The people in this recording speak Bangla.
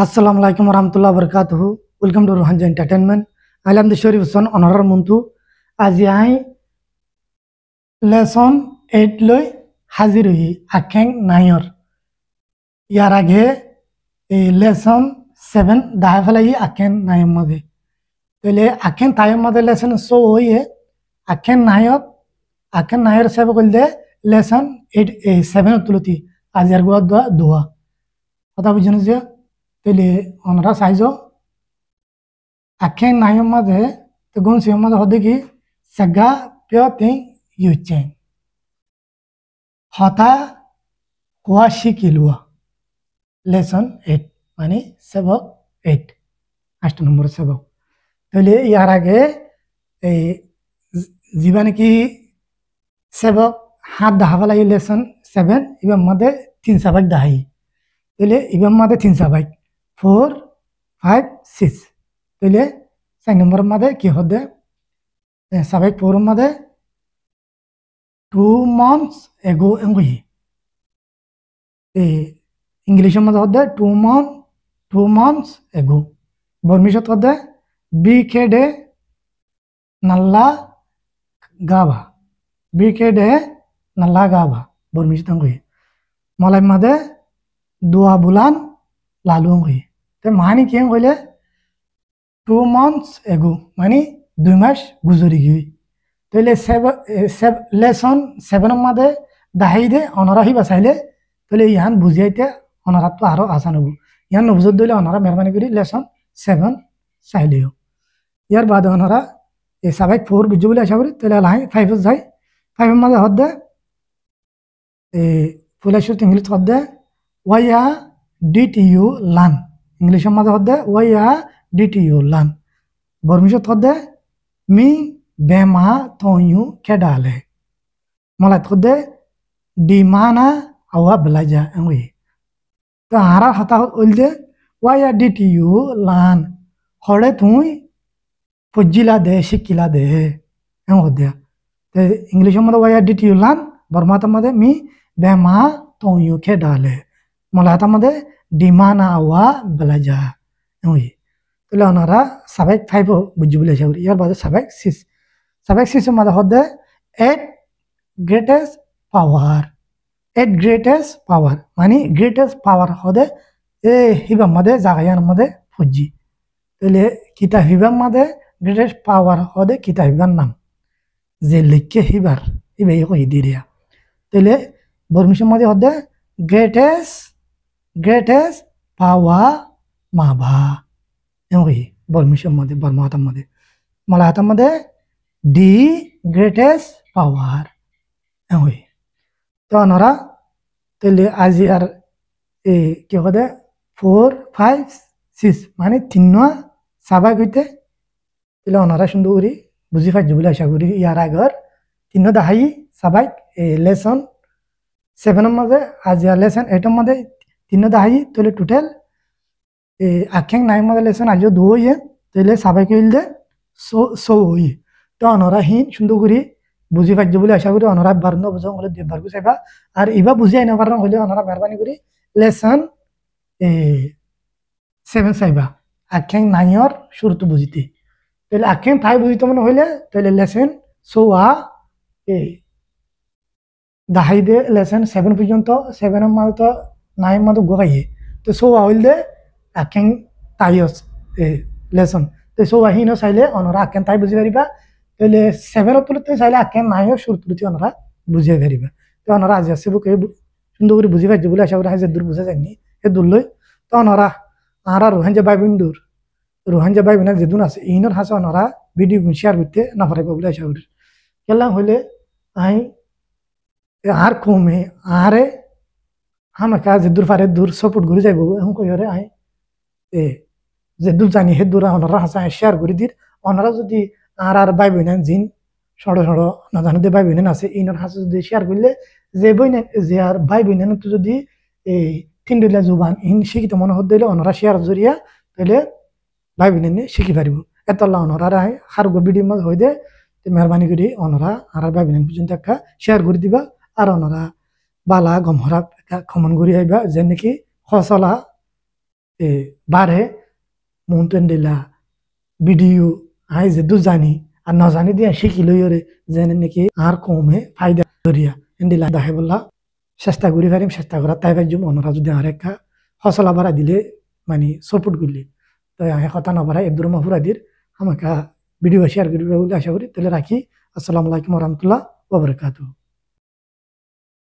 আসসালামু আলাইকুম রহমতুল্লাহ বরকাত ওয়েলকাম টু রোহানজ এন্টারটেনমেন্ট আইলাম দিশোর হুসন অনহর মন্তু আজি আই লেসন এইট লৈ হাজির হই আখেং নাইর ইয়ার আগে এই লেসন সেভেন দাহে ফেলাই আখেন নাইম মাঝে তাহলে আখেন তাইম মাঝে লেসন শো হইয়ে আখেন নায়ক আখেন নায়র সাহেব কইল দে লেসন এইট সেভেন তুলতি আজি আর গোয়া দোয়া কথা বুঝুন যে तेली अनरा सैज आखे नाई मधे तेगुन सी मधे हदी की सेगा प्यो तीन युचे हता क्वाशी किलुआ लेसन एट मानी सेवक एट फास्ट नंबर सेवक तेली यार आगे जीवन की सेवक हाथ दहा लगे लेसन सेवेन इवे मधे तीन सबक दहाई तेली इवे मधे तीन सबक ফোর ফাইভ সিক্স তাহলে চার নম্বরের মাঝে কি হতে সাবেক ফোরের মাঝে টু মান্থস এগো এঙ্গুহি ইংলিশের মধ্যে হতে two month two months ago বর্মিশত হতে বি কে ডে নাল্লা গাবা বি কে ডে নাল্লা গাবা বর্মিশত এঙ্গুহি মালাই মাদে দুয়া বুলান লালু এঙ্গুহি তো মাহানি কেম কইলে টু মান্থস এগো মানে দুই মাস গুজরি গিয়ে তাইলে লেসন সেভেনের মাদে দাহি দে অনরাহি বাঁচাইলে তাহলে ইহান বুঝিয়াইতে অনরাতটো আরও আশা নব ইয়ান নবুজত দিলে অনরা মেহরবানি করে লেসন সেভেন চাইলেও ইয়ার বাদে অনরা এই সাবাই ফোর বুঝি বলে আশা করি তাহলে লাহাই ফাইভত যাই ফাইভের মাঝে হদ দে এই ফুলাইশুর ইংলিশ হদ দে ওয়াইয়া ডিট ইউ লান ইংলিশ মাঝে হদ্দে ওয়াই আ ডিটি ইউ লান বর্মিশত হদ্দে মি বেমা তয়ু কেডালে মলাত হদ্দে ডিমানা আওয়া বেলাজা এঙ্গুই তো হারা হতা ওইলদে ওয়াই আ ডিটি ইউ লান হড়ে তুই পজিলা দে শিকিলা দে এম হদ্দে তো ইংলিশ মধ্যে ওয়াই আ ডিটি ইউ লান বর্মাতার মধ্যে মি বেমা তয়ু খেডালে মলাতার মধ্যে ডিমানা ওয়া বেলাজা ওই তাহলে ওনারা সাবেক ফাইভ বুঝি বলে হিসাব ইয়ার বাদে সাবেক সিক্স সাবেক সিক্সের মাঝে হতে এট গ্রেটেস্ট পাওয়ার এট গ্রেটেস্ট পাওয়ার মানে গ্রেটেস্ট পাওয়ার হতে এ হিবার মাঝে জাগাইয়ার মাঝে ফুজি তাহলে কিতা হিবার মাঝে গ্রেটেস্ট পাওয়ার হতে কিতা হিবার নাম যে লিখে হিবার হিবাই কই দিয়া তাহলে বর্মিসের মাঝে হতে গ্রেটেস্ট ग्रेटेस पावा माभा बर्मिशन मध्य बर्म हाथ मध्य मला हाथ मध्य डी ग्रेटेस पावर तो नरा तो, तो आज यार ए क्या कहते फोर फाइव सिक्स मान तीन स्वाभाविक होते अनरा सुंदर बुझी पाइज बोले आशा करी आगर तीन दहाई स्वाभाविक लेसन सेभेन मध्य आज यार लेसन एटम मध्य তিন দাহি তাহলে টোটাল আখ্যাং নাই মজা লেসেন আজও দু ইয়ে তাহলে সাবাই কইল যে সৌ ইয়ে তো অনরা হিন সুন্দর করে বুঝি পাইছে বলে আশা করি অনরা বার ন বুঝা হলে দুইবার গুছে বা আর এবার বুঝি আইন পারেন হলে অনরা মেহরবানি করে লেসন সেভেন সাইবা আখ্যাং নাইয়র শুরুতে বুঝিতে তাহলে আখ্যাং থাই বুঝিতে মনে হইলে তাহলে লেসেন সৌয়া এ দাহাই দে লেসেন সেভেন পর্যন্ত সেভেনের মানে তো 나이마도 그가 예. 또 소와 올데 아켄 타이어스 에 레슨 또 소와 히노 চাইলে অনরা আখেন তাই বুঝি পারিবা তাহলে সেভেন তুলতে চাইলে আখেন নাই সুর তুলতে অনরা বুঝিয়ে পারিবা তো অনরা আজ আসে বুকে সুন্দর করে বুঝি পারছে বলে আশা করি হাজার দূর বুঝা যায়নি সে দূর লই তো অনরা আহরা রোহান যে বাইবিন দূর রোহান যে বাইবিনা দূর আছে ইনোর হাসে অনরা ভিডিও শেয়ার করতে না পারিব বলে আশা করি খেলা হইলে আই আর কমে আহারে আমাকে আজ দূর পারে দূর সাপোর্ট করে যাইব এখন কই রে আয় যে দূর জানি হে দূর ওনারা হাসায় শেয়ার করে দির ওনারা যদি আর আর বাই বইনেন জিন সড়ো সড়ো না জানাতে বাই বইনেন আছে ইনার হাসে যদি শেয়ার করলে যে বইনেন যে আর বাই বইনেন তো যদি এই তিন জুবান ইন শিখিত মনে হতে দিলে ওনারা শেয়ার জরিয়া তাহলে ভাই বোনে শিখি পারিব এতলা অনরা হারগো ভিডিও মাঝ হয়ে দে মেহরবানি করে অনরা আর ভাই বোন পর্যন্ত একটা শেয়ার করে দিবা আর অনরা বালা গমহরা খমন ঘুরি আইবা যে নাকি খসলা এ বারে মৌন্টেন দিলা বিডিও আই যে জানি আর নজানি জানি দিয়া শিখি লই রে যে নাকি আর কমে ফাইদা ধরিয়া দিলা দাহে বললা চেষ্টা করি পারিম চেষ্টা করা তাই পাইজুম অনরা যদি আর একা ফসলা বাড়া দিলে মানে সপোর্ট করলি তো আহে কথা নবারা ফুরা মাহুরাদির আমাকে ভিডিও শেয়ার করি বলে আশা করি তাহলে রাখি আসসালামু আলাইকুম রহমতুল্লাহ ওবরকাতু